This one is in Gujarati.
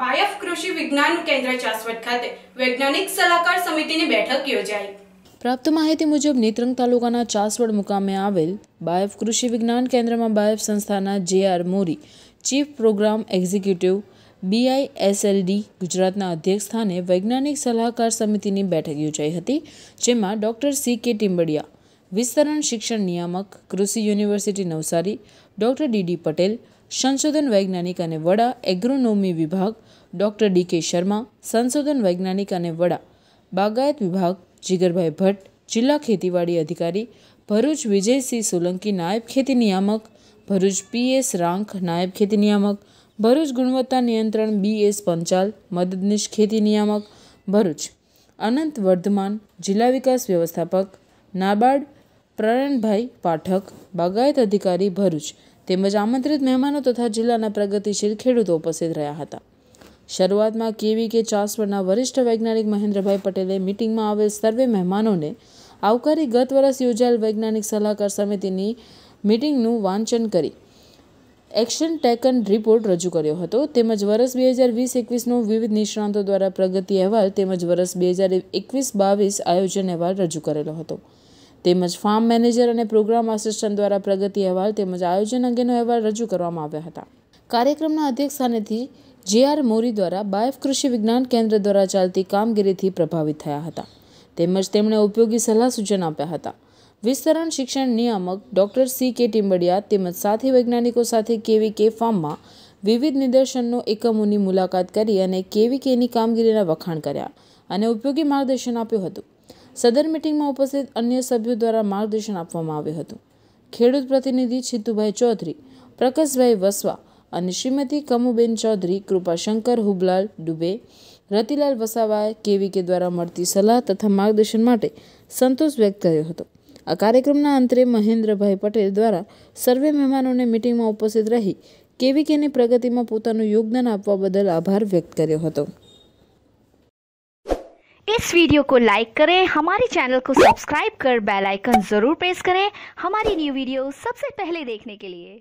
બાયફ કૃષિ વિજ્ઞાન કેન્દ્ર ચાસવટ ખાતે વૈજ્ઞાનિક સલાહકાર સમિતિની બેઠક યોજાઈ પ્રાપ્ત માહિતી મુજબ નેત્રંગ તાલુકાના ચાસવડ મુકામે આવેલ બાયફ કૃષિ વિજ્ઞાન કેન્દ્રમાં બાયફ સંસ્થાના J R Mori chief program executive BI BISLD ગુજરાતના અધ્યક્ષ સ્થાને વૈજ્ઞાનિક સલાહકાર સમિતિની બેઠક યોજાઈ હતી જેમાં ડૉક્ટર સી કે ટીમ્બડિયા વિસ્તરણ શિક્ષણ નિયામક કૃષિ university Navsari doctor D D Patel સંશોધન વૈજ્ઞાનિક અને વડા એગ્રોનોમી વિભાગ ડૉક્ટર ડી કે શર્મા સંશોધન વૈજ્ઞાનિક અને વડા બાગાયત વિભાગ જીગરભાઈ ભટ્ટ જિલ્લા ખેતીવાડી અધિકારી ભરૂચ વિજયસિંહ સોલંકી નાયબ ખેતી નિયામક ભરૂચ પીએસ રાંખ નાયબ ખેતી નિયામક ભરૂચ ગુણવત્તા નિયંત્રણ બીએસ પંચાલ મદદનીશ ખેતી નિયામક ભરૂચ અનંત વર્ધમાન જિલ્લા વિકાસ વ્યવસ્થાપક નાબાર્ડ પ્રરણભાઈ પાઠક બાગાયત અધિકારી ભરૂચ તેમજ આમંત્રિત મહેમાનો તથા જિલ્લાના પ્રગતિશીલ ખેડૂતો ઉપસ્થિત રહ્યા હતા શરૂઆતમાં કેવી કે ચાસવડના વરિષ્ઠ વૈજ્ઞાનિક મહેન્દ્રભાઈ પટેલે મિટિંગમાં આવેલ સર્વે મહેમાનોને આવકારી ગત વર્ષ યોજાયેલ વૈજ્ઞાનિક સલાહકાર સમિતિની મિટિંગનું વાંચન કરી એક્શન ટેકન રિપોર્ટ રજૂ કર્યો હતો તેમજ વર્ષ બે હજાર વીસ એકવીસનો વિવિધ નિષ્ણાંતો દ્વારા પ્રગતિ અહેવાલ તેમજ વર્ષ બે હજાર એકવીસ બાવીસ આયોજન અહેવાલ રજૂ કરેલો હતો તેમજ ફાર્મ મેનેજર અને પ્રોગ્રામ આસિસ્ટન્ટ દ્વારા પ્રગતિ અહેવાલ તેમજ આયોજન અંગેનો અહેવાલ રજૂ કરવામાં આવ્યા હતા કાર્યક્રમના અધ્યક્ષ સ્થાનેથી જે આર મોરી દ્વારા બાયફ કૃષિ વિજ્ઞાન કેન્દ્ર દ્વારા ચાલતી કામગીરીથી પ્રભાવિત થયા હતા તેમજ તેમણે ઉપયોગી સલાહ સૂચન આપ્યા હતા વિસ્તરણ શિક્ષણ નિયામક ડૉક્ટર સી કે ટીમ્બડિયા તેમજ સાથી વૈજ્ઞાનિકો સાથે કેવી કે ફાર્મમાં વિવિધ નિદર્શનનો એકમોની મુલાકાત કરી અને કેવી કેની કામગીરીના વખાણ કર્યા અને ઉપયોગી માર્ગદર્શન આપ્યું હતું સદર મિટિંગમાં ઉપસ્થિત અન્ય સભ્યો દ્વારા માર્ગદર્શન આપવામાં આવ્યું હતું ખેડૂત પ્રતિનિધિ છિતુભાઈ ચૌધરી પ્રકાશભાઈ વસવા અને શ્રીમતી કમુબેન ચૌધરી કૃપાશંકર હુબલાલ ડુબે રતિલાલ વસાવાએ કેવીકે દ્વારા મળતી સલાહ તથા માર્ગદર્શન માટે સંતોષ વ્યક્ત કર્યો હતો આ કાર્યક્રમના અંતરે મહેન્દ્રભાઈ પટેલ દ્વારા સર્વે મહેમાનોને મિટિંગમાં ઉપસ્થિત રહી કેવીકેની પ્રગતિમાં પોતાનું યોગદાન આપવા બદલ આભાર વ્યક્ત કર્યો હતો इस वीडियो को लाइक करें हमारे चैनल को सब्सक्राइब कर बेल आइकन ज़रूर प्रेस करें हमारी न्यू वीडियो सबसे पहले देखने के लिए